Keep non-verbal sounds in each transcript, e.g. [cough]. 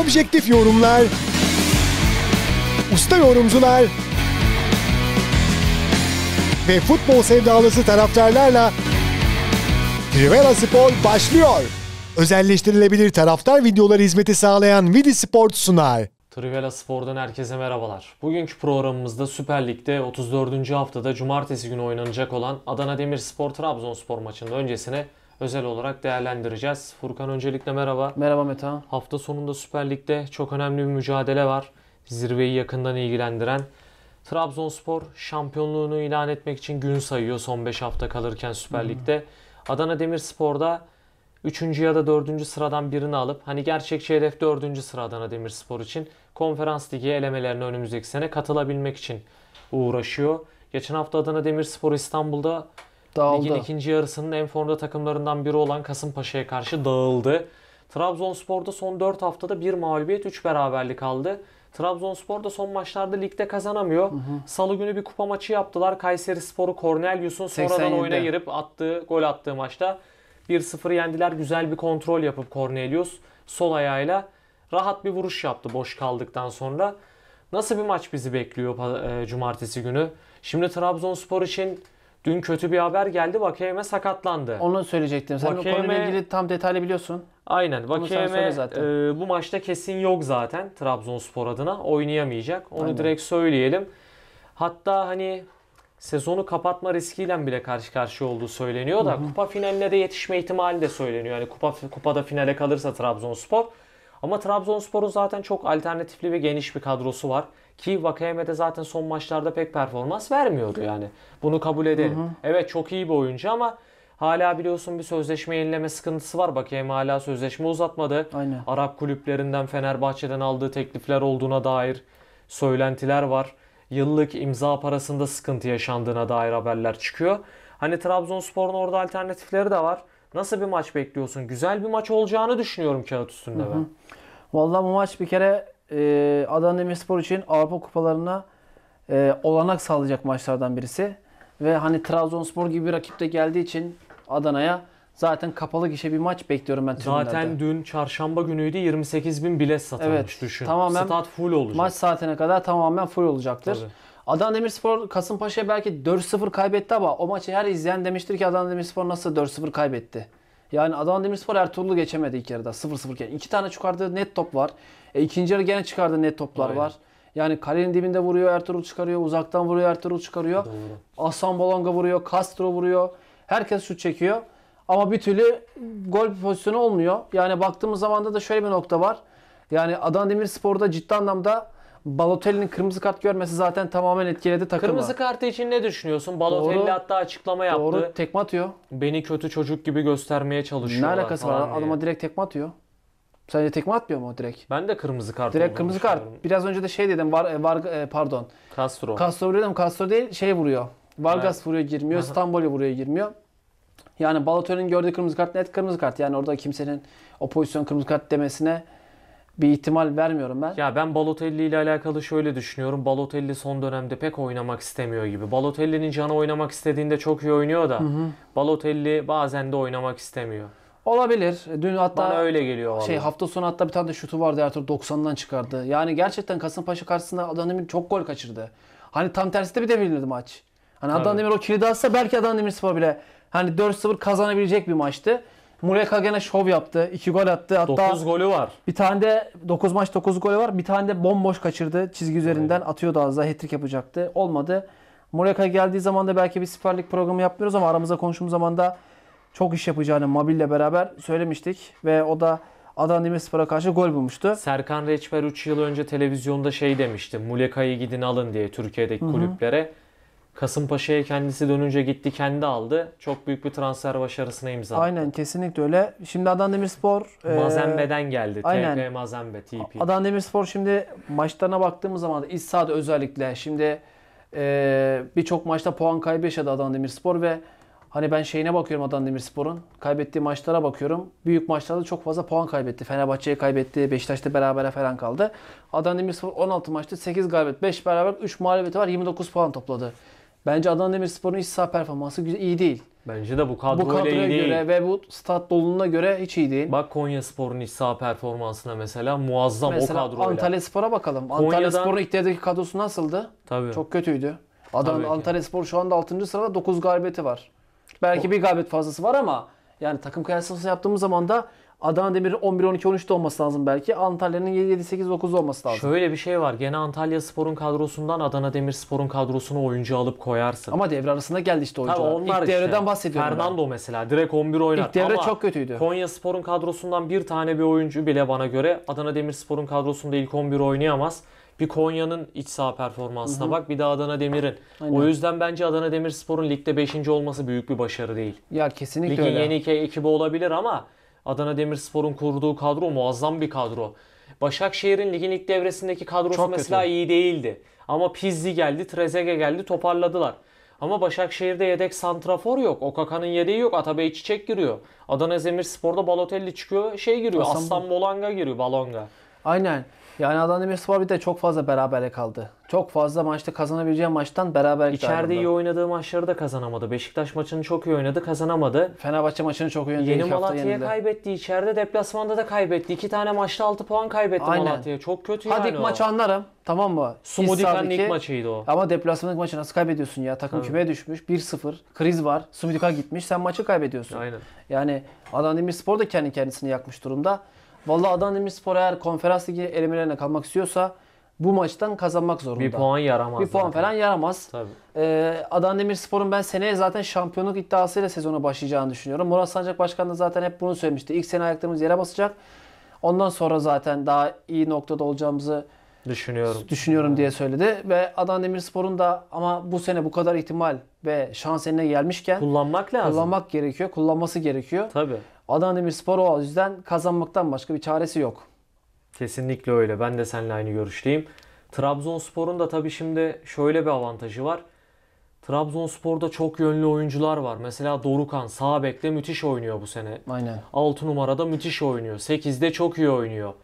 objektif yorumlar, usta yorumcular ve futbol sevdalısı taraftarlarla Trivela Spor başlıyor. Özelleştirilebilir taraftar videoları hizmeti sağlayan Vidi Sport sunar. Trivela Spor'dan herkese merhabalar. Bugünkü programımızda Süper Lig'de 34. haftada cumartesi günü oynanacak olan Adana Demirspor Trabzonspor maçının öncesine özel olarak değerlendireceğiz. Furkan öncelikle merhaba. Merhaba Meta. Hafta sonunda Süper Lig'de çok önemli bir mücadele var. Zirveyi yakından ilgilendiren. Trabzonspor şampiyonluğunu ilan etmek için gün sayıyor son 5 hafta kalırken Süper hmm. Lig'de. Hmm. Adana Demirspor'da 3. ya da 4. sıradan birini alıp hani gerçekçi hedef 4. sıra Adana Demirspor için konferans ligi elemelerine önümüzdeki sene katılabilmek için uğraşıyor. Geçen hafta Adana Demirspor İstanbul'da Dağıldı. Ligin ikinci yarısının en formda takımlarından biri olan Kasımpaşa'ya karşı dağıldı. Trabzonspor'da son 4 haftada bir mağlubiyet 3 beraberlik aldı. Trabzonspor da son maçlarda ligde kazanamıyor. Hı hı. Salı günü bir kupa maçı yaptılar. Kayseri Sporu Cornelius'un sonradan 87. oyuna girip attığı gol attığı maçta 1-0 yendiler. Güzel bir kontrol yapıp Cornelius sol ayağıyla rahat bir vuruş yaptı boş kaldıktan sonra. Nasıl bir maç bizi bekliyor e, cumartesi günü? Şimdi Trabzonspor için Dün kötü bir haber geldi. Vakeyeme sakatlandı. Onu söyleyecektim. Sen Vakeyeme... bu konuyla ilgili tam detaylı biliyorsun. Aynen. Vakeyeme e, bu maçta kesin yok zaten Trabzonspor adına. Oynayamayacak. Onu Aynen. direkt söyleyelim. Hatta hani sezonu kapatma riskiyle bile karşı karşıya olduğu söyleniyor da Hı-hı. kupa finaline de yetişme ihtimali de söyleniyor. Yani kupa kupada finale kalırsa Trabzonspor. Ama Trabzonspor'un zaten çok alternatifli ve geniş bir kadrosu var. Ki Vakayemede zaten son maçlarda pek performans vermiyordu yani. Bunu kabul edelim. Hı hı. Evet çok iyi bir oyuncu ama hala biliyorsun bir sözleşme yenileme sıkıntısı var. Bakayeme hala sözleşme uzatmadı. Aynen. Arap kulüplerinden Fenerbahçe'den aldığı teklifler olduğuna dair söylentiler var. Yıllık imza parasında sıkıntı yaşandığına dair haberler çıkıyor. Hani Trabzonspor'un orada alternatifleri de var. Nasıl bir maç bekliyorsun? Güzel bir maç olacağını düşünüyorum kağıt üstünde hı hı. ben. vallahi bu maç bir kere e, Adana Demirspor için Avrupa kupalarına e, olanak sağlayacak maçlardan birisi. Ve hani Trabzonspor gibi bir rakip de geldiği için Adana'ya zaten kapalı gişe bir maç bekliyorum ben tribünlerde. Zaten dün çarşamba günüydü 28 bin bilet satılmış evet, düşün. Tamamen Stat full olacak. Maç saatine kadar tamamen full olacaktır. Tabii. Adana Demirspor Kasımpaşa'ya belki 4-0 kaybetti ama o maçı her izleyen demiştir ki Adana Demirspor nasıl 4-0 kaybetti. Yani Adana Demirspor Ertuğrul'u geçemedi ilk yarıda 0-0 iken. İki tane çıkardığı net top var. E, ikinci yarı gene çıkardı net toplar Aynen. var. Yani kalenin dibinde vuruyor Ertuğrul çıkarıyor. Uzaktan vuruyor Ertuğrul çıkarıyor. Doğru. Aslan Bolonga vuruyor. Castro vuruyor. Herkes şut çekiyor. Ama bir türlü gol pozisyonu olmuyor. Yani baktığımız zaman da şöyle bir nokta var. Yani Adana Demirspor'da ciddi anlamda Balotelli'nin kırmızı kart görmesi zaten tamamen etkiledi takımı. Kırmızı kartı için ne düşünüyorsun? Balotelli Doğru. hatta açıklama yaptı. Doğru tekme atıyor. Beni kötü çocuk gibi göstermeye çalışıyor. Ne alakası var? Adama direkt tekme atıyor. Sence tekme atmıyor mu direkt? Ben de kırmızı kart. Direkt kırmızı kart. Biraz önce de şey dedim. Var, var e, pardon. Castro. Castro dedim. Castro değil şey vuruyor. Vargas Evet. vuruyor girmiyor. Aha. Stamboli vuruyor girmiyor. Yani Balotelli'nin gördüğü kırmızı kart net kırmızı kart. Yani orada kimsenin o pozisyon kırmızı kart demesine bir ihtimal vermiyorum ben. Ya ben Balotelli ile alakalı şöyle düşünüyorum. Balotelli son dönemde pek oynamak istemiyor gibi. Balotelli'nin canı oynamak istediğinde çok iyi oynuyor da Balotelli bazen de oynamak istemiyor. Olabilir. Dün hatta Bana öyle geliyor şey hafta sonu hatta bir tane de şutu vardı Ertuğrul 90'dan çıkardı. Yani gerçekten Kasımpaşa karşısında Adnan Demir çok gol kaçırdı. Hani tam tersi de bir de bilirdi maç. Hani Tabii. Adnan Demir o kilidi atsa belki Adnan Demirspor bile hani 4-0 kazanabilecek bir maçtı. Muleka gene şov yaptı. 2 gol attı. Hatta 9 golü var. Bir tane de 9 maç 9 golü var. Bir tane de bomboş kaçırdı. Çizgi üzerinden Aynen. atıyordu az daha hat yapacaktı. Olmadı. Muleka geldiği zaman da belki bir Süper Lig programı yapmıyoruz ama aramızda konuştuğum zaman da çok iş yapacağını Mabil'le beraber söylemiştik ve o da Adana Demirspor'a karşı gol bulmuştu. Serkan Reçber 3 yıl önce televizyonda şey demişti. Muleka'yı gidin alın diye Türkiye'deki Hı-hı. kulüplere. Kasımpaşa'ya kendisi dönünce gitti kendi aldı. Çok büyük bir transfer başarısına imza attı. Aynen kesinlikle öyle. Şimdi Adana Demirspor... E, Mazembe'den geldi. Aynen. TP Mazembe, TP. E Adana Demirspor şimdi maçlarına baktığımız zaman da iç sahada özellikle şimdi e, birçok maçta puan kaybı yaşadı Adana Demirspor ve Hani ben şeyine bakıyorum Adana Demirspor'un. Kaybettiği maçlara bakıyorum. Büyük maçlarda çok fazla puan kaybetti. Fenerbahçe'ye kaybetti. Beşiktaş'ta berabere falan kaldı. Adana Demirspor 16 maçta 8 galibiyet, 5 beraber, 3 mağlubiyeti var. 29 puan topladı. Bence Adana Demirspor'un iç saha performansı iyi değil. Bence de bu kadro bu kadroya iyi göre değil. ve bu stat dolununa göre hiç iyi değil. Bak Konya Spor'un iç saha performansına mesela muazzam mesela o kadroyla. Antalya Spor'a bakalım. Konya'dan... Antalya Spor'un ilk kadrosu nasıldı? Tabii. Çok kötüydü. Adam Antalya Spor şu anda 6. sırada 9 galibiyeti var. Belki bir galibiyet fazlası var ama yani takım kıyaslaması yaptığımız zaman da Adana Demir'in 11 12 13'te olması lazım belki. Antalya'nın 7 7 8 9 olması lazım. Şöyle bir şey var. Gene Antalya Spor'un kadrosundan Adana Demir Spor'un kadrosuna oyuncu alıp koyarsın. Ama devre arasında geldi işte oyuncular. Tabii onlar İlk işte. bahsediyorum. Fernando ben. mesela direkt 11 oynar. İlk devre Ama çok kötüydü. Konya Spor'un kadrosundan bir tane bir oyuncu bile bana göre Adana Demir Spor'un kadrosunda ilk 11 oynayamaz. Bir Konya'nın iç saha performansına Hı-hı. bak bir de Adana Demir'in. O yüzden bence Adana Demirspor'un ligde 5. olması büyük bir başarı değil. Ya kesinlikle Ligin öyle. yeni iki ekibi olabilir ama Adana Demirspor'un kurduğu kadro muazzam bir kadro. Başakşehir'in ligin ilk devresindeki kadrosu Çok mesela kötü. iyi değildi. Ama Pizzi geldi, Trezege geldi, toparladılar. Ama Başakşehir'de yedek santrafor yok. Okaka'nın yedeği yok. Atabey Çiçek giriyor. Adana Demirspor'da Balotelli çıkıyor. Şey giriyor. Aslan, Aslan Bolanga giriyor. Balonga. Aynen. Yani Adana Demirspor bir de çok fazla berabere kaldı. Çok fazla maçta kazanabileceği maçtan beraber İçeride iyi oynadığı maçları da kazanamadı. Beşiktaş maçını çok iyi oynadı, kazanamadı. Fenerbahçe maçını çok iyi oynadı. Yeni Malatya'ya kaybetti. içeride, deplasmanda da kaybetti. İki tane maçta 6 puan kaybetti Aynen. Malatya'ya. Çok kötü Hadi yani ilk maçı anlarım. Tamam mı? Sumudika'nın ilk maçıydı o. Ama deplasmanlık maçı nasıl kaybediyorsun ya? Takım evet. kümeye düşmüş. 1-0. Kriz var. Sumudika gitmiş. Sen maçı kaybediyorsun. Aynen. Yani Adana Demirspor da kendi kendisini yakmış durumda. Valla Adana Demirspor eğer konferans ligi elemelerine kalmak istiyorsa bu maçtan kazanmak zorunda. Bir puan yaramaz. Bir puan zaten. falan yaramaz. Tabii. Ee, Adana Demirspor'un ben seneye zaten şampiyonluk iddiasıyla sezona başlayacağını düşünüyorum. Murat Sancak Başkan da zaten hep bunu söylemişti. İlk sene ayaklarımız yere basacak. Ondan sonra zaten daha iyi noktada olacağımızı düşünüyorum. Düşünüyorum diye söyledi ve Adana Demirspor'un da ama bu sene bu kadar ihtimal ve şans eline gelmişken kullanmak lazım. Kullanmak gerekiyor. Kullanması gerekiyor. Tabii. Adana Demirspor o yüzden kazanmaktan başka bir çaresi yok. Kesinlikle öyle. Ben de seninle aynı görüşteyim. Trabzonspor'un da tabii şimdi şöyle bir avantajı var. Trabzonspor'da çok yönlü oyuncular var. Mesela Dorukan sağ bekte müthiş oynuyor bu sene. Aynen. 6 numarada müthiş oynuyor. 8'de çok iyi oynuyor.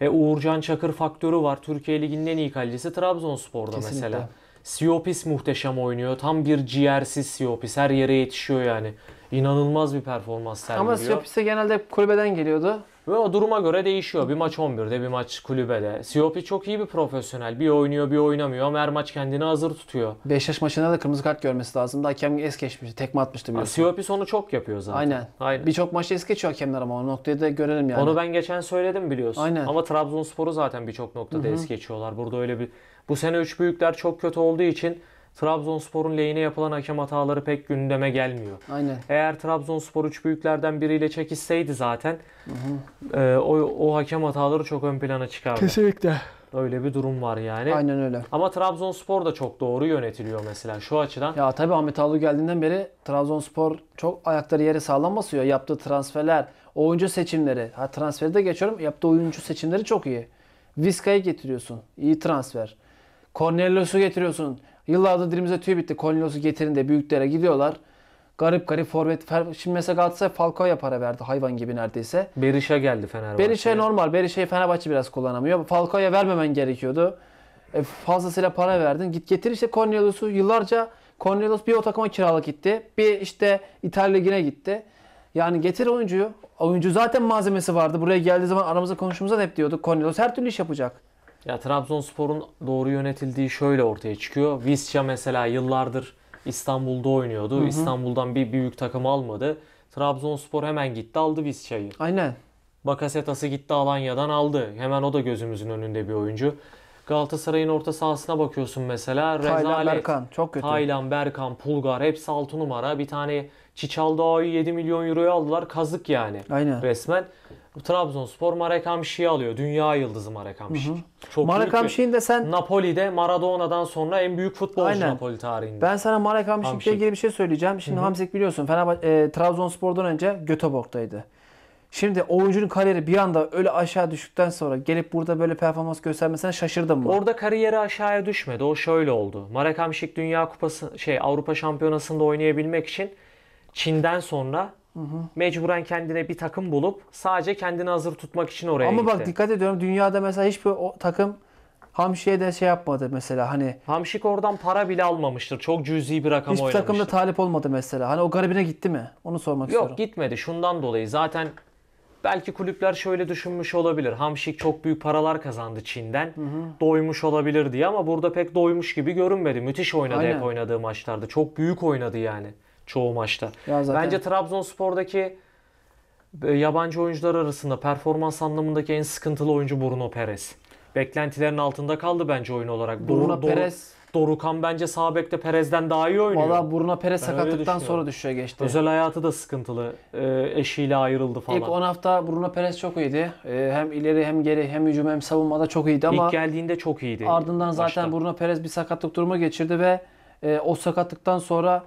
E Uğurcan Çakır faktörü var. Türkiye Ligi'nin en iyi kalecisi Trabzonspor'da Kesinlikle. mesela. Siopis muhteşem oynuyor. Tam bir ciğersiz Siopis. Her yere yetişiyor yani. İnanılmaz bir performans sergiliyor. Ama Siopis'e genelde hep kulübeden geliyordu. Ve o duruma göre değişiyor. Bir maç 11'de, bir maç kulübede. Siopi çok iyi bir profesyonel. Bir oynuyor, bir oynamıyor ama her maç kendini hazır tutuyor. Beşiktaş maçında da kırmızı kart görmesi lazımdı. Hakem es geçmişti, tekme atmıştı biliyorsun. Siopi sonu çok yapıyor zaten. Aynen. Aynen. Birçok maçta es geçiyor hakemler ama o noktayı da görelim yani. Onu ben geçen söyledim biliyorsun. Aynen. Ama Trabzonspor'u zaten birçok noktada Hı-hı. es geçiyorlar. Burada öyle bir... Bu sene üç büyükler çok kötü olduğu için Trabzonspor'un lehine yapılan hakem hataları pek gündeme gelmiyor. Aynen. Eğer Trabzonspor üç büyüklerden biriyle çekişseydi zaten E, o, o hakem hataları çok ön plana çıkardı. Kesinlikle. Öyle bir durum var yani. Aynen öyle. Ama Trabzonspor da çok doğru yönetiliyor mesela şu açıdan. Ya tabii Ahmet Ağlu geldiğinden beri Trabzonspor çok ayakları yere sağlam basıyor. Yaptığı transferler, oyuncu seçimleri. Ha transferi de geçiyorum. Yaptığı oyuncu seçimleri çok iyi. Viska'yı getiriyorsun. İyi transfer. Cornelius'u getiriyorsun. Yıllardır dilimize tüy bitti. Cornelius'u getirin de büyüklere gidiyorlar. Garip garip forvet. Şimdi mesela Galatasaray Falcao'ya para verdi hayvan gibi neredeyse. Berişe geldi Fenerbahçe'ye. berişe normal. Berisha'yı Fenerbahçe biraz kullanamıyor. Falcao'ya vermemen gerekiyordu. E, fazlasıyla para verdin. Git getir işte Cornelius'u. Yıllarca Cornelius bir o takıma kiralık gitti. Bir işte İtalya Ligi'ne gitti. Yani getir oyuncuyu. Oyuncu zaten malzemesi vardı. Buraya geldiği zaman aramızda konuştuğumuzda hep diyorduk. Cornelius her türlü iş yapacak. Ya Trabzonspor'un doğru yönetildiği şöyle ortaya çıkıyor. Visca mesela yıllardır İstanbul'da oynuyordu. Hı hı. İstanbul'dan bir büyük takım almadı. Trabzonspor hemen gitti aldı Visca'yı. Aynen. Bakasetas'ı gitti Alanya'dan aldı. Hemen o da gözümüzün önünde bir oyuncu. Galatasaray'ın orta sahasına bakıyorsun mesela. Taylan Berkan çok kötü. Taylan, Berkan, Pulgar hepsi 6 numara. Bir tane Çiçal Dağı'yı 7 milyon euroya aldılar. Kazık yani. Aynen. Resmen. Trabzonspor Marek Hamşik'i alıyor. Dünya yıldızı Marek Hamşik. Çok Marek Hamşik'in de sen... Napoli'de Maradona'dan sonra en büyük futbolcu Aynen. Napoli tarihinde. Ben sana Marek Hamşik'le Hamşik. ilgili bir şey söyleyeceğim. Şimdi hı Hamsik biliyorsun Fenerbahçe, Trabzonspor'dan önce Göteborg'daydı. Şimdi oyuncunun kariyeri bir anda öyle aşağı düştükten sonra gelip burada böyle performans göstermesine şaşırdım mı? Orada kariyeri aşağıya düşmedi. O şöyle oldu. Marek Hamşik Dünya Kupası şey Avrupa Şampiyonası'nda oynayabilmek için Çin'den sonra Hı hı. Mecburen kendine bir takım bulup sadece kendini hazır tutmak için oraya Ama gitti. bak dikkat ediyorum dünyada mesela hiçbir o takım Hamşi'ye de şey yapmadı mesela hani. Hamşik oradan para bile almamıştır. Çok cüzi bir rakam Hiçbir oynamıştır. takımda talip olmadı mesela. Hani o garibine gitti mi? Onu sormak Yok, istiyorum. Yok gitmedi. Şundan dolayı zaten belki kulüpler şöyle düşünmüş olabilir. Hamşik çok büyük paralar kazandı Çin'den. Hı hı. Doymuş olabilir diye ama burada pek doymuş gibi görünmedi. Müthiş oynadı Aynen. hep oynadığı maçlarda. Çok büyük oynadı yani çoğu maçta. Zaten... Bence Trabzonspor'daki e, yabancı oyuncular arasında performans anlamındaki en sıkıntılı oyuncu Bruno Perez. Beklentilerin altında kaldı bence oyun olarak. Bruno Doğru, Perez Dorukan bence sağ bekte Perez'den daha iyi oynuyor. Valla Bruno Perez sakatlıktan sonra düşüyor geçti. Özel hayatı da sıkıntılı. Ee, eşiyle ayrıldı falan. İlk 10 hafta Bruno Perez çok iyiydi. Ee, hem ileri hem geri hem hücum hem savunmada çok iyiydi ama ilk geldiğinde çok iyiydi. Ardından zaten Başta. Bruno Perez bir sakatlık durumu geçirdi ve e, o sakatlıktan sonra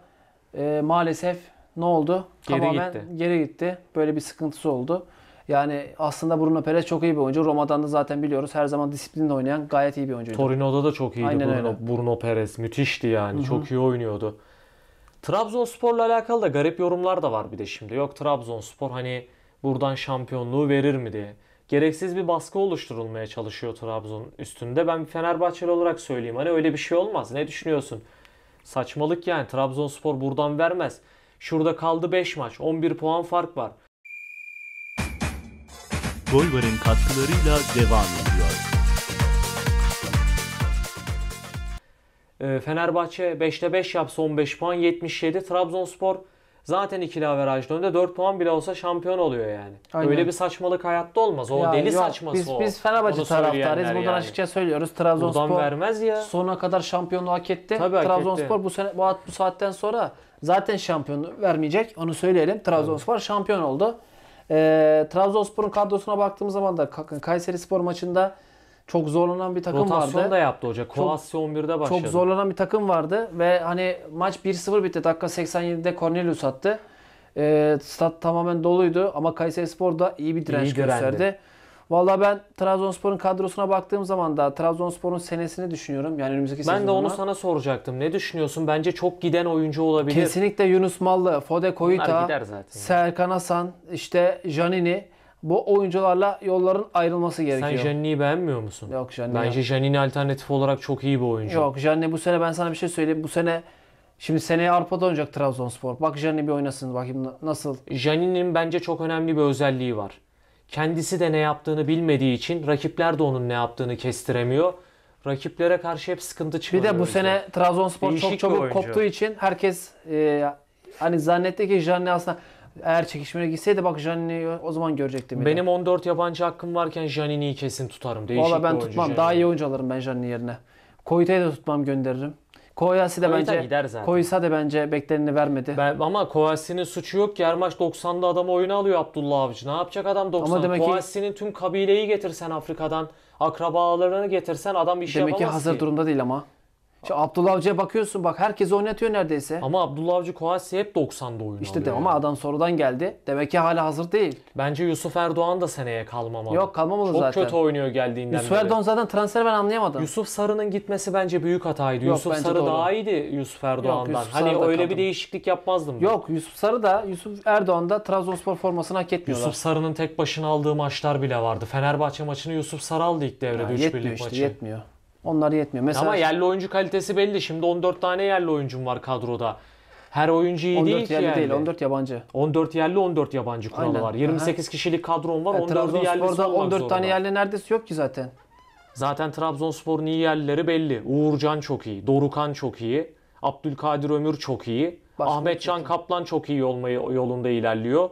e, maalesef ne oldu? Geri Tamamen gitti. geri gitti. Böyle bir sıkıntısı oldu. Yani aslında Bruno Perez çok iyi bir oyuncu. Roma'dan da zaten biliyoruz her zaman disiplinle oynayan gayet iyi bir oyuncuydu. Torino'da da çok iyiydi Aynen Bruno, öyle. Bruno Perez. Müthişti yani. Hı-hı. Çok iyi oynuyordu. Trabzonspor'la alakalı da garip yorumlar da var bir de şimdi. Yok Trabzonspor hani buradan şampiyonluğu verir mi diye. Gereksiz bir baskı oluşturulmaya çalışıyor Trabzon üstünde. Ben bir Fenerbahçeli olarak söyleyeyim hani öyle bir şey olmaz. Ne düşünüyorsun? Saçmalık yani Trabzonspor buradan vermez. Şurada kaldı 5 maç. 11 puan fark var. Gol Golvar'ın katkılarıyla devam ediyor. Ee, Fenerbahçe 5'te 5 yapsa 15 puan 77. Trabzonspor zaten ikili averajlı önde 4 puan bile olsa şampiyon oluyor yani. Aynen. Öyle bir saçmalık hayatta olmaz. O ya, deli yok, saçması biz, o. Biz Fenerbahçe Onu taraftarıyız. Buradan açıkça söylüyoruz. Trabzonspor Buradan vermez ya. sonuna kadar şampiyonluğu hak etti. Tabii, hak Trabzonspor etti. bu sene bu, bu saatten sonra zaten şampiyonluğu vermeyecek. Onu söyleyelim. Trabzonspor Tabii. şampiyon oldu. E, Trabzonspor'un kadrosuna baktığımız zaman da Kayseri Spor maçında çok zorlanan bir takım Rotasyon vardı. Rotasyon da yaptı hoca. Koasya 11'de başladı. Çok zorlanan bir takım vardı ve hani maç 1-0 bitti. Dakika 87'de Cornelius attı. E, stat tamamen doluydu ama Kayseri Spor da iyi bir direnç iyi gösterdi. Valla ben Trabzonspor'un kadrosuna baktığım zaman da Trabzonspor'un senesini düşünüyorum. Yani önümüzdeki ben sezonuna. Ben de onu sana soracaktım. Ne düşünüyorsun? Bence çok giden oyuncu olabilir. Kesinlikle Yunus Mallı, Fode Koyuta, Serkan Hasan, işte Janini bu oyuncularla yolların ayrılması gerekiyor. Sen Janini'yi beğenmiyor musun? Yok Janini. Bence Janini alternatif olarak çok iyi bir oyuncu. Yok Janini bu sene ben sana bir şey söyleyeyim. Bu sene Şimdi seneye Avrupa'da oynayacak Trabzonspor. Bak Janini bir oynasın bakayım nasıl. Janini'nin bence çok önemli bir özelliği var. Kendisi de ne yaptığını bilmediği için rakipler de onun ne yaptığını kestiremiyor. Rakiplere karşı hep sıkıntı çıkıyor. Bir de bu sene Trabzonspor Değişik çok çabuk koptuğu için herkes e, hani zannetti ki Janini aslında eğer çekişmeye gitseydi bak Janini'yi o zaman görecektim. yine. Benim 14 yabancı hakkım varken Janini'yi kesin tutarım. Değişik Valla ben tutmam. Janini. Daha iyi oyuncu alırım ben Janini yerine. Koyuta'yı da tutmam gönderirim. Koyasi de Koyuta gider bence zaten. Koysa da bence beklerini vermedi. Ben, ama Koyasi'nin suçu yok ki. Her maç 90'da adam oyunu alıyor Abdullah Avcı. Ne yapacak adam 90? Ama demek ki- Kovasi'nin tüm kabileyi getirsen Afrika'dan, akrabalarını getirsen adam bir şey Demek ki yapamaz hazır durumda değil ama. Şimdi Abdullah Avcı'ya bakıyorsun bak herkes oynatıyor neredeyse. Ama Abdullah Avcı Kovacic hep 90'da oynuyor. İşte de ama adam sonradan geldi. Demek ki hala hazır değil. Bence Yusuf Erdoğan da seneye kalmamalı. Yok kalmamalı Çok zaten. Çok kötü oynuyor geldiğinden Yusuf beri. Erdoğan zaten transfer ben anlayamadım. Yusuf Sarı'nın gitmesi bence büyük hataydı. Yok, Yusuf Sarı doğru. daha iyiydi Yusuf Erdoğan'dan. Yok, Yusuf hani öyle kaldım. bir değişiklik yapmazdım. Ben. Yok Yusuf Sarı da Yusuf Erdoğan da Trabzonspor formasını hak etmiyorlar. Yusuf Sarı'nın tek başına aldığı maçlar bile vardı. Fenerbahçe maçını Yusuf Sarı aldı ilk devrede 3 birlik işte, maçı. Yetmiyor işte yetmiyor. Onlar yetmiyor. Mesela Ama yerli oyuncu kalitesi belli. Şimdi 14 tane yerli oyuncum var kadroda. Her oyuncu iyi 14 değil ki yerli yani. değil, 14 yabancı. 14 yerli, 14 yabancı kuralı Aynen. var. 28 Aha. kişilik kadron var. E, 14 yerlisi 14 tane yerli neredeyse yok ki zaten. Zaten Trabzonspor'un iyi yerlileri belli. Uğurcan çok iyi, Dorukan çok iyi, Abdülkadir Ömür çok iyi, Başka Ahmet Can kötü. Kaplan çok iyi olmayı yolunda ilerliyor.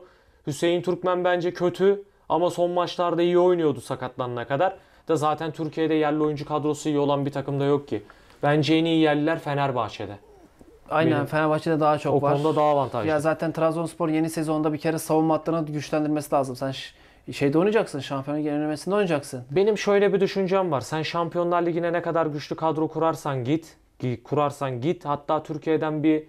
Hüseyin Türkmen bence kötü ama son maçlarda iyi oynuyordu sakatlanana kadar da zaten Türkiye'de yerli oyuncu kadrosu iyi olan bir takımda yok ki. Bence en iyi yerliler Fenerbahçe'de. Aynen Benim. Fenerbahçe'de daha çok var. O konuda daha avantajlı. Ya zaten Trabzonspor yeni sezonda bir kere savunma hattını güçlendirmesi lazım. Sen şeyde oynayacaksın. Şampiyonluk yenilmesinde oynayacaksın. Benim şöyle bir düşüncem var. Sen Şampiyonlar Ligi'ne ne kadar güçlü kadro kurarsan git, kurarsan git. Hatta Türkiye'den bir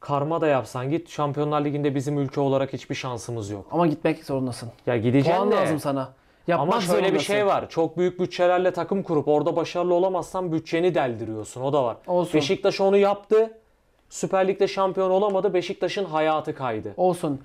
karma da yapsan git. Şampiyonlar Ligi'nde bizim ülke olarak hiçbir şansımız yok. Ama gitmek zorundasın. Ya gideceksin Puan de. lazım sana. Yapmak Ama şöyle bir şey var. Çok büyük bütçelerle takım kurup orada başarılı olamazsan bütçeni deldiriyorsun. O da var. Olsun. Beşiktaş onu yaptı. Süper Lig'de şampiyon olamadı. Beşiktaş'ın hayatı kaydı. Olsun.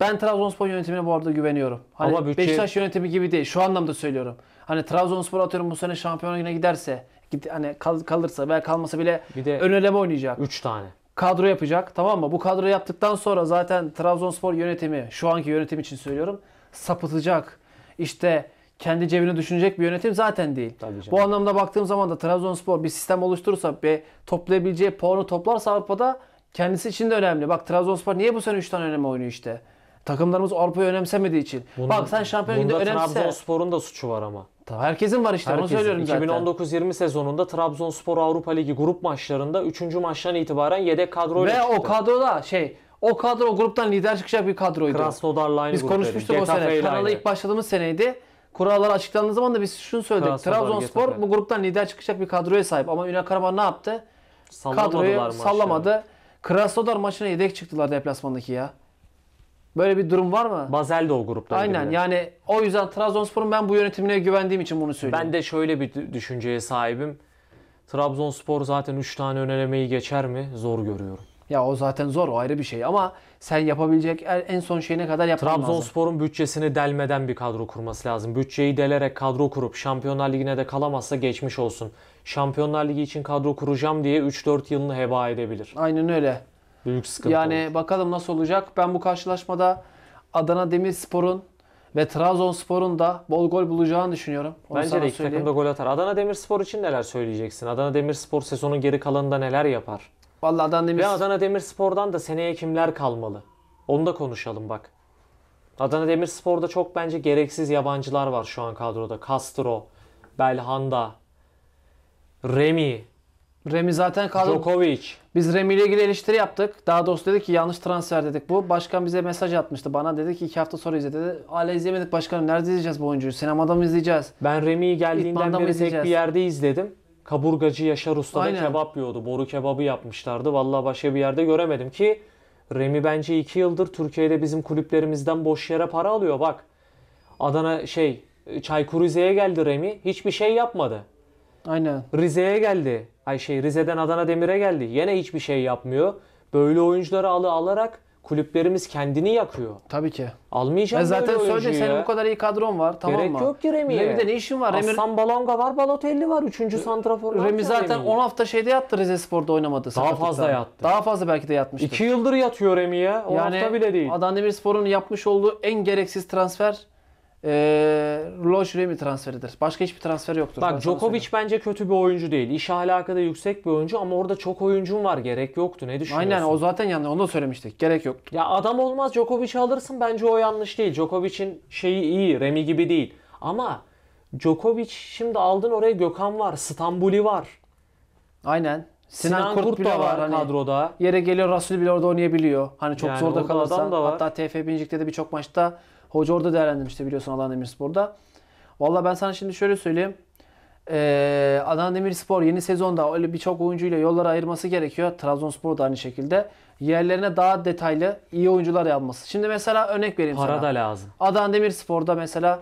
Ben Trabzonspor yönetimine bu arada güveniyorum. Hani Ama bütçe- Beşiktaş yönetimi gibi değil. Şu anlamda söylüyorum. Hani Trabzonspor atıyorum bu sene şampiyonluğuna giderse, git, hani kal- kalırsa veya kalmasa bile Bir de- ön eleme oynayacak. 3 tane. kadro yapacak tamam mı? Bu kadro yaptıktan sonra zaten Trabzonspor yönetimi şu anki yönetim için söylüyorum sapıtacak işte kendi cebini düşünecek bir yönetim zaten değil. Bu anlamda baktığım zaman da Trabzonspor bir sistem oluşturursa ve toplayabileceği puanı toplarsa Avrupa'da kendisi için de önemli. Bak Trabzonspor niye bu sene 3 tane önemli oynuyor işte? Takımlarımız Avrupa'yı önemsemediği için. Bunda, Bak sen şampiyon liginde önemse. Trabzonspor'un da suçu var ama. Tamam, herkesin var işte herkesin. onu söylüyorum zaten. 2019-20 sezonunda Trabzonspor Avrupa Ligi grup maçlarında 3. maçtan itibaren yedek kadroyla Ve çıktı. o kadroda şey o kadro o gruptan lider çıkacak bir kadroydu. Krasnodar'la aynı Biz konuşmuştuk o sene. Kanala ilk başladığımız seneydi. Kurallar açıklandığı zaman da biz şunu söyledik. Trabzonspor bu gruptan lider çıkacak bir kadroya sahip. Ama Ünal Karaman ne yaptı? Kadroyu sallamadı. Ya. Krasnodar maçına yedek çıktılar deplasmandaki ya. Böyle bir durum var mı? Bazel de o grupta. Aynen bile. yani o yüzden Trabzonspor'un ben bu yönetimine güvendiğim için bunu söylüyorum. Ben de şöyle bir düşünceye sahibim. Trabzonspor zaten 3 tane önelemeyi geçer mi? Zor görüyorum. Ya o zaten zor o ayrı bir şey ama sen yapabilecek en son şeyine kadar yapman Trabzonspor'un bütçesini delmeden bir kadro kurması lazım. Bütçeyi delerek kadro kurup Şampiyonlar Ligi'ne de kalamazsa geçmiş olsun. Şampiyonlar Ligi için kadro kuracağım diye 3-4 yılını heba edebilir. Aynen öyle. Büyük sıkıntı. Yani olur. bakalım nasıl olacak. Ben bu karşılaşmada Adana Demirspor'un ve Trabzonspor'un da bol gol bulacağını düşünüyorum. Onu Bence de iki takım gol atar. Adana Demirspor için neler söyleyeceksin? Adana Demirspor sezonun geri kalanında neler yapar? Vallahi Adana Demir... Ve Adana Demirspor'dan da seneye kimler kalmalı? Onu da konuşalım bak. Adana Demirspor'da çok bence gereksiz yabancılar var şu an kadroda. Castro, Belhanda, Remy, Remi zaten kadro... Djokovic. Biz Remi ile ilgili eleştiri yaptık. Daha doğrusu dedi ki yanlış transfer dedik bu. Başkan bize mesaj atmıştı bana. Dedi ki iki hafta sonra izle dedi. Hala izlemedik başkanım. Nerede izleyeceğiz bu oyuncuyu? Sinemada mı izleyeceğiz? Ben Remi'yi geldiğinden beri tek bir yerde izledim. Kaburgacı Yaşar Usta da kebap yiyordu. Boru kebabı yapmışlardı. Vallahi başka bir yerde göremedim ki Remi bence 2 yıldır Türkiye'de bizim kulüplerimizden boş yere para alıyor bak. Adana şey Çaykur Rize'ye geldi Remi. Hiçbir şey yapmadı. Aynen. Rize'ye geldi. Ay şey Rize'den Adana Demir'e geldi. Yine hiçbir şey yapmıyor. Böyle oyuncuları alı alarak kulüplerimiz kendini yakıyor. Tabii ki. Almayacağım ben zaten söyleyecek senin bu kadar iyi kadron var tamam Gerek mı? Gerek yok ki Remi'ye. Remi'de ne işin var? Remir... Aslan Balonga var, Balotelli var. Üçüncü santrafor var. Remi zaten Remi. 10 hafta şeyde yattı Rize Spor'da oynamadı. Daha fazla yattı. Daha fazla belki de yatmıştı. 2 yıldır yatıyor Remi'ye. 10 yani, hafta bile değil. Adana Demirspor'un yapmış olduğu en gereksiz transfer e, ee, Loş transferidir. Başka hiçbir transfer yoktur. Bak Djokovic bence kötü bir oyuncu değil. İş alakada yüksek bir oyuncu ama orada çok oyuncun var. Gerek yoktu. Ne düşünüyorsun? Aynen o zaten yani Onu da söylemiştik. Gerek yok. Ya adam olmaz Djokovic'i alırsın. Bence o yanlış değil. Djokovic'in şeyi iyi. Remi gibi değil. Ama Djokovic şimdi aldın oraya Gökhan var. Stambuli var. Aynen. Sinan, Sinan Kurt, Kurt bile var, var hani kadroda. Yere geliyor Rasul bile orada oynayabiliyor. Hani çok yani zorda kalırsa. Hatta TF Binicik'te de birçok maçta Hoca orada değerlendirmişti biliyorsun Adana Demirspor'da. Valla ben sana şimdi şöyle söyleyeyim. Ee, Adana Demirspor yeni sezonda öyle birçok oyuncuyla yollara ayırması gerekiyor. Trabzonspor da aynı şekilde. Yerlerine daha detaylı iyi oyuncular yapması. Şimdi mesela örnek vereyim Para sana. Para da lazım. Adana Demirspor'da mesela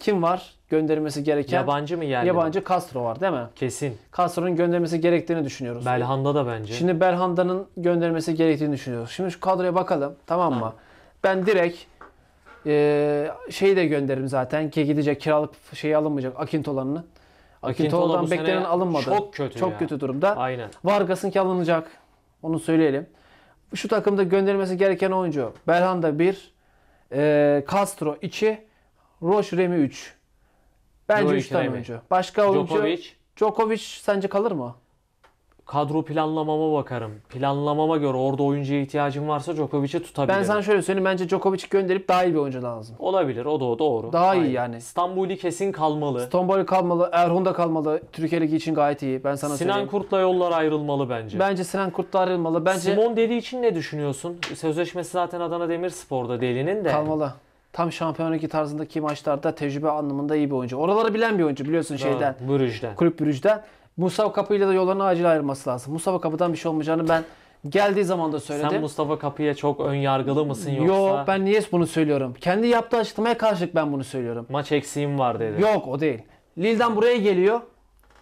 kim var gönderilmesi gereken? Yabancı mı yerli? Yabancı mi? Castro var değil mi? Kesin. Castro'nun gönderilmesi gerektiğini düşünüyoruz. Belhanda da bence. Şimdi Belhanda'nın gönderilmesi gerektiğini düşünüyoruz. Şimdi şu kadroya bakalım tamam mı? Ha. Ben direkt ee, şeyi de gönderirim zaten ki gidecek kiralık şeyi alınmayacak Akintolan'ını. Akintolan'dan Akintola beklenen alınmadı. Çok kötü Çok ya. kötü durumda. Aynen. Vargas'ın ki alınacak. Onu söyleyelim. Şu takımda gönderilmesi gereken oyuncu Belhanda 1, e, ee, Castro 2, Roche Remy 3. Bence Djokovic, 3 tane oyuncu. Başka oyuncu Djokovic. Djokovic sence kalır mı? kadro planlamama bakarım. Planlamama göre orada oyuncuya ihtiyacım varsa Djokovic'i tutabilirim. Ben sana şöyle söyleyeyim. Bence Djokovic'i gönderip daha iyi bir oyuncu lazım. Olabilir. O da o doğru. Daha Aynen. iyi yani. İstanbul'i kesin kalmalı. İstanbul'i kalmalı. Erhun da kalmalı. Türkiye için gayet iyi. Ben sana Sinan söyleyeyim. Sinan Kurt'la yollar ayrılmalı bence. Bence Sinan Kurt'la ayrılmalı. Bence... Simon Deli için ne düşünüyorsun? Sözleşmesi zaten Adana Demirspor'da Deli'nin de. Kalmalı tam şampiyonluk tarzındaki maçlarda tecrübe anlamında iyi bir oyuncu. Oraları bilen bir oyuncu biliyorsun şeyden. Brüj'den. Kulüp Brüj'den. Mustafa Kapı ile de yollarını acil ayırması lazım. Mustafa Kapı'dan bir şey olmayacağını ben geldiği zaman da söyledim. Sen Mustafa Kapı'ya çok ön yargılı mısın yoksa? Yok ben niye bunu söylüyorum? Kendi yaptığı açıklamaya karşılık ben bunu söylüyorum. Maç eksiğim var dedi. Yok o değil. Lille'den buraya geliyor.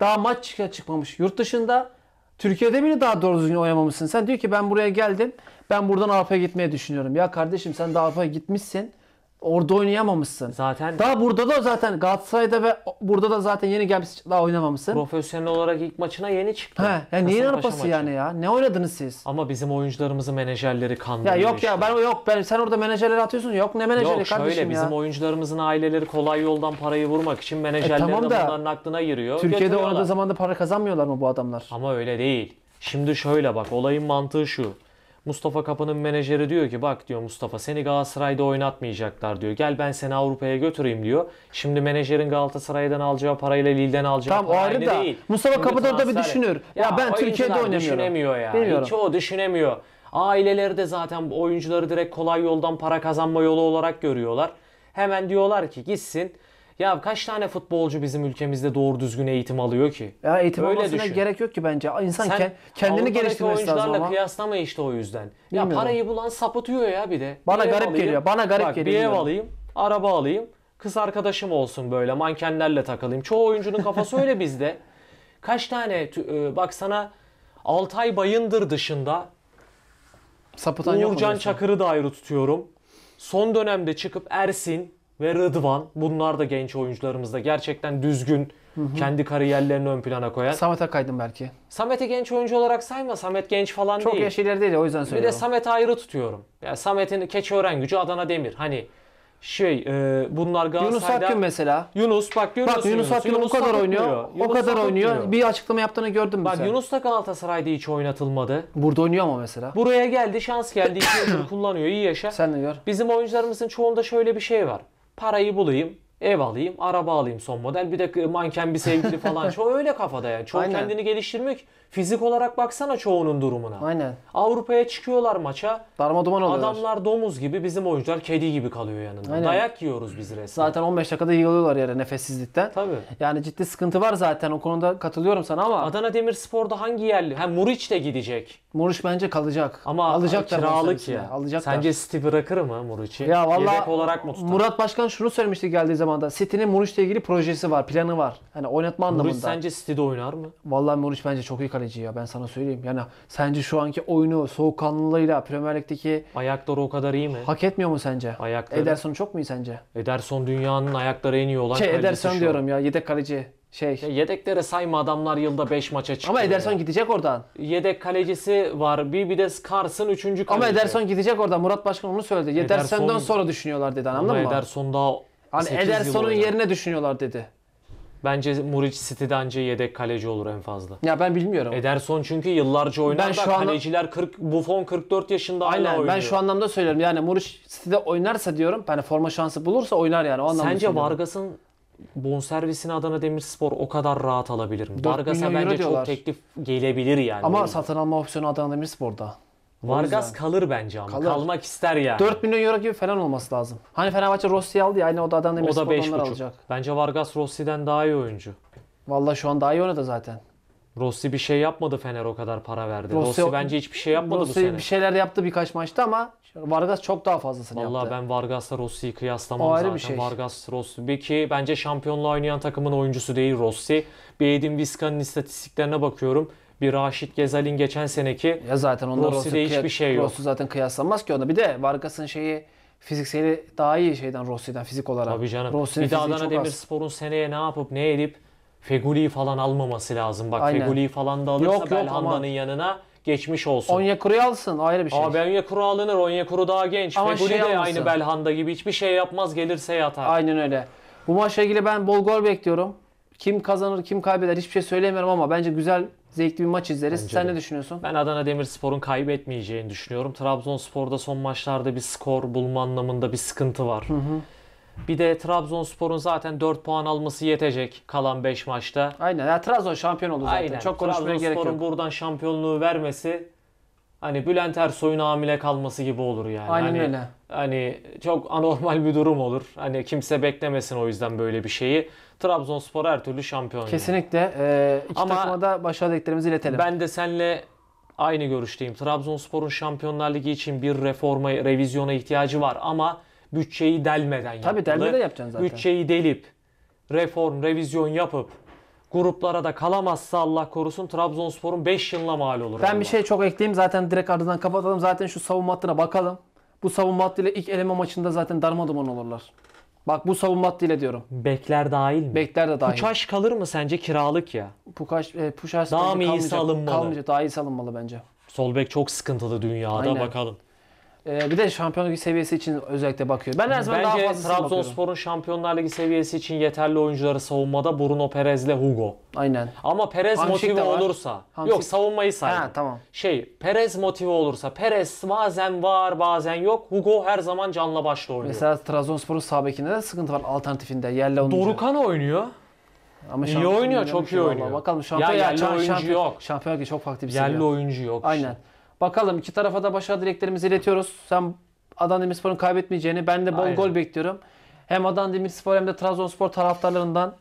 Daha maç çık- çıkmamış. Yurt dışında Türkiye'de bile daha doğru düzgün oynamamışsın. Sen diyor ki ben buraya geldim. Ben buradan Avrupa'ya gitmeye düşünüyorum. Ya kardeşim sen daha Avrupa'ya gitmişsin. Orada oynayamamışsın. Zaten daha burada da zaten Galatasaray'da ve burada da zaten yeni gelmiş daha oynamamışsın. Profesyonel olarak ilk maçına yeni çıktı. He, ya yani neyin arpası yani ya? Ne oynadınız siz? Ama bizim oyuncularımızı menajerleri kandırıyor. Ya yok işte. ya ben yok ben sen orada menajerleri atıyorsun. Yok ne menajeri yok, kardeşim şöyle, ya. bizim oyuncularımızın aileleri kolay yoldan parayı vurmak için menajerlerine e, tamam da, bunların aklına giriyor. Türkiye'de oynadığı zaman da para kazanmıyorlar mı bu adamlar? Ama öyle değil. Şimdi şöyle bak olayın mantığı şu. Mustafa Kapı'nın menajeri diyor ki bak diyor Mustafa seni Galatasaray'da oynatmayacaklar diyor. Gel ben seni Avrupa'ya götüreyim diyor. Şimdi menajerin Galatasaray'dan alacağı parayla Lille'den alacağı tamam, o aynı da. değil. Mustafa Şimdi Kapı da bir düşünür. Ya, ya ben Türkiye'de oynamıyorum. Düşünemiyor ya. Bilmiyorum. Hiç o düşünemiyor. Aileleri de zaten oyuncuları direkt kolay yoldan para kazanma yolu olarak görüyorlar. Hemen diyorlar ki gitsin ya kaç tane futbolcu bizim ülkemizde doğru düzgün eğitim alıyor ki? Ya eğitim Öyle almasına düşün. gerek yok ki bence. İnsan Sen kendini geliştirmesi lazım ama. kıyaslama işte o yüzden. Bilmiyorum. Ya parayı bulan sapıtıyor ya bir de. Bana bir garip geliyor. Bana garip Bak, geliyor. Bir ev alayım, araba alayım. Kız arkadaşım olsun böyle mankenlerle takılayım. Çoğu oyuncunun kafası öyle [laughs] bizde. Kaç tane e, bak sana Altay Bayındır dışında Sapıtan Uğurcan Çakır'ı da ayrı tutuyorum. Son dönemde çıkıp Ersin, ve Rıdvan bunlar da genç oyuncularımızda gerçekten düzgün Hı-hı. kendi kariyerlerini ön plana koyan. Samet'e kaydım belki. Samet'i genç oyuncu olarak sayma. Samet genç falan Çok değil. Çok yaş ileri değil o yüzden söylüyorum. Bir de Samet'i ayrı tutuyorum. Yani Samet'in Keçiören gücü Adana Demir. Hani şey e, bunlar Galatasaray'da... Yunus Akgün mesela. Yunus bak görüyorsun. Bak Yunus Akgün o kadar oynuyor. Yunus o kadar Akgün oynuyor. Bir açıklama yaptığını gördüm bak, sen. Yunus da Galatasaray'da hiç oynatılmadı. Burada oynuyor ama mesela. Buraya geldi şans geldi. İki kullanıyor iyi yaşa. Sen de gör. Bizim oyuncularımızın çoğunda şöyle bir şey var. Parayı bulayım, ev alayım, araba alayım son model. Bir de manken bir sevgili falan. [laughs] Çoğu öyle kafada yani. Çoğu kendini geliştirmek. Fizik olarak baksana çoğunun durumuna. Aynen. Avrupa'ya çıkıyorlar maça. Darma duman oluyorlar. Adamlar domuz gibi bizim oyuncular kedi gibi kalıyor yanında. Aynen. Dayak yiyoruz biz resmen. Zaten 15 dakikada yığılıyorlar yere nefessizlikten. Tabii. Yani ciddi sıkıntı var zaten o konuda katılıyorum sana ama. Adana Demirspor'da hangi yerli? Ha Muriç de gidecek. Muriç bence kalacak. Ama alacak kiralık ya. Alacaklar. Sence City bırakır mı Muriç'i? Ya valla olarak mı tutar? Murat Başkan şunu söylemişti geldiği zaman da City'nin Muriç'le ilgili projesi var, planı var. Hani oynatma Muriç anlamında. Muriç sence City'de oynar mı? Vallahi Muriç bence çok iyi kaleci ya ben sana söyleyeyim. Yani sence şu anki oyunu soğukkanlılığıyla Premier Lig'deki Ayakları o kadar iyi mi? hak etmiyor mu sence? Ayakları. Ederson çok mu iyi sence? Ederson dünyanın ayakları en iyi olan Şey kalecisi şu Ederson an. diyorum ya yedek kaleci. Şey. Ya yedeklere sayma adamlar yılda 5 maça çıkıyor. Ama Ederson gidecek oradan. Yedek kalecisi var. Bir bir de Skars'ın 3. kaleci. Ama Ederson gidecek oradan. Murat Başkan onu söyledi. Ederson- Ederson'dan sonra düşünüyorlar dedi anladın Ama mı? Ederson daha Hani 8 Ederson'un yerine düşünüyorlar dedi. Bence Muric City'dence yedek kaleci olur en fazla. Ya ben bilmiyorum. Ederson çünkü yıllarca oynar ben da şu kaleciler anla... 40, Buffon 44 yaşında Aynen, hala oynuyor. Ben şu anlamda söylüyorum yani Muric City'de oynarsa diyorum hani forma şansı bulursa oynar yani o anlamda Sence söylüyorum. Vargas'ın bonservisini Adana Demirspor o kadar rahat alabilir mi? Vargas'a bence çok diyorlar. teklif gelebilir yani. Ama satın alma opsiyonu Adana Demirspor'da. Vargas kalır bence ama. Kalır. Kalmak ister yani. 4 milyon euro gibi falan olması lazım. Hani Fenerbahçe Rossi'yi aldı ya aynı odadan da Mesut o da 5,5. alacak. Bence Vargas Rossi'den daha iyi oyuncu. Valla şu an daha iyi oynadı zaten. Rossi bir şey yapmadı Fener o kadar para verdi. Rossi, Rossi bence hiçbir şey yapmadı Rossi bu sene. bir şeyler yaptı birkaç maçta ama Vargas çok daha fazlasını Vallahi yaptı. Valla ben Vargas'la Rossi'yi kıyaslamam o zaten. Bir şey. Vargas, Rossi. Bir ki bence şampiyonluğa oynayan takımın oyuncusu değil Rossi. Bir Edin Vizca'nın istatistiklerine bakıyorum bir Raşit Gezal'in geçen seneki ya zaten onlar Rossi'de Rossi hiçbir şey yok. Rossi zaten kıyaslanmaz ki ona Bir de Vargas'ın şeyi fizikseli daha iyi şeyden Rossi'den fizik olarak. Tabii canım. Rossi'nin bir de Adana Demirspor'un seneye ne yapıp ne edip Feguli'yi falan almaması lazım. Bak Aynen. Feguli'yi falan da alırsa yok, Belhanda'nın yanına geçmiş olsun. Onyekuru'yu alsın ayrı bir şey. Abi Onyekuru alınır. Onyekuru daha genç. Ama Feguli şey de almasın. aynı Belhanda gibi hiçbir şey yapmaz gelirse yatar. Aynen öyle. Bu maçla ilgili ben bol gol bekliyorum. Kim kazanır kim kaybeder hiçbir şey söyleyemiyorum ama bence güzel zevkli bir maç izleriz. Bence Sen de. ne düşünüyorsun? Ben Adana Demirspor'un kaybetmeyeceğini düşünüyorum. Trabzonspor'da son maçlarda bir skor bulma anlamında bir sıkıntı var. Hı hı. Bir de Trabzonspor'un zaten 4 puan alması yetecek kalan 5 maçta. Aynen. Ya Trabzon şampiyon oldu zaten. Aynen. Çok konuşmaya gerek yok. Trabzonspor'un buradan şampiyonluğu vermesi Hani Bülent Ersoy'un hamile kalması gibi olur yani. Aynen hani, öyle. Hani çok anormal bir durum olur. Hani kimse beklemesin o yüzden böyle bir şeyi. Trabzonspor her türlü şampiyon. Kesinlikle. Ee, iki Ama takıma da başarı dileklerimizi iletelim. Ben de seninle aynı görüşteyim. Trabzonspor'un Şampiyonlar Ligi için bir reforma, revizyona ihtiyacı var ama bütçeyi delmeden yapmalı. Tabii delmeden yapacaksın zaten. Bütçeyi delip reform, revizyon yapıp gruplara da kalamazsa Allah korusun Trabzonspor'un 5 yılına mal olur. Ben bir şey çok ekleyeyim zaten direkt ardından kapatalım. Zaten şu savunma hattına bakalım. Bu savunma hattıyla ilk eleme maçında zaten darmadağın olurlar. Bak bu savunma hattıyla diyorum. Bekler dahil mi? Bekler de dahil. Pukaş kalır mı sence kiralık ya? Pukaş, e, Pukaş daha mı iyi salınmalı? Kalmayacak daha iyi salınmalı bence. Sol bek çok sıkıntılı dünyada Aynen. bakalım. Ee, bir de Şampiyonluk Ligi seviyesi için özellikle bakıyor. Ben her zaman daha Bence fazlasını bakıyorum. Trabzonspor'un Şampiyonlar Ligi seviyesi için yeterli oyuncuları savunmada Bruno Perez ile Hugo. Aynen. Ama Perez Hamşik motive olursa. Hamşik- Yok savunmayı say. Ha, tamam. Şey Perez motive olursa. Perez bazen var bazen yok. Hugo her zaman canla başla oynuyor. Mesela Trabzonspor'un sağ bekinde de sıkıntı var alternatifinde. Yerli oyuncu. Dorukan oynuyor. Ama iyi oynuyor, çok iyi şey oynuyor. Vallahi Bakalım şampiyon Ya yerli oyuncu yok. Şampiyon Ligi çok farklı bir seviye. Yerli oyuncu yok. Aynen. işte. Bakalım iki tarafa da başarı dileklerimizi iletiyoruz. Sen Adana Demirspor'un kaybetmeyeceğini ben de bol Aynen. gol bekliyorum. Hem Adana Demirspor hem de Trabzonspor taraftarlarından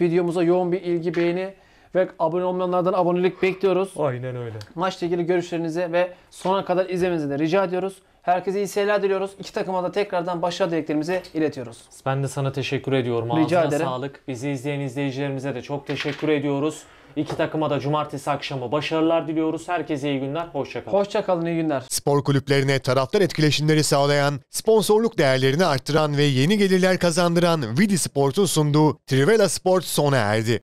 videomuza yoğun bir ilgi, beğeni ve abone olmayanlardan abonelik bekliyoruz. Aynen öyle. Maçla ilgili görüşlerinizi ve sona kadar izlemenizi de rica ediyoruz. Herkese iyi seyirler diliyoruz. İki takıma da tekrardan başarı dileklerimizi iletiyoruz. Ben de sana teşekkür ediyorum. Rica ederim. sağlık. Bizi izleyen izleyicilerimize de çok teşekkür ediyoruz. İki takıma da cumartesi akşamı başarılar diliyoruz. Herkese iyi günler, hoşçakalın. Hoşçakalın, iyi günler. Spor kulüplerine taraftar etkileşimleri sağlayan, sponsorluk değerlerini arttıran ve yeni gelirler kazandıran Vidi Sport'un sunduğu Trivela Sport sona erdi.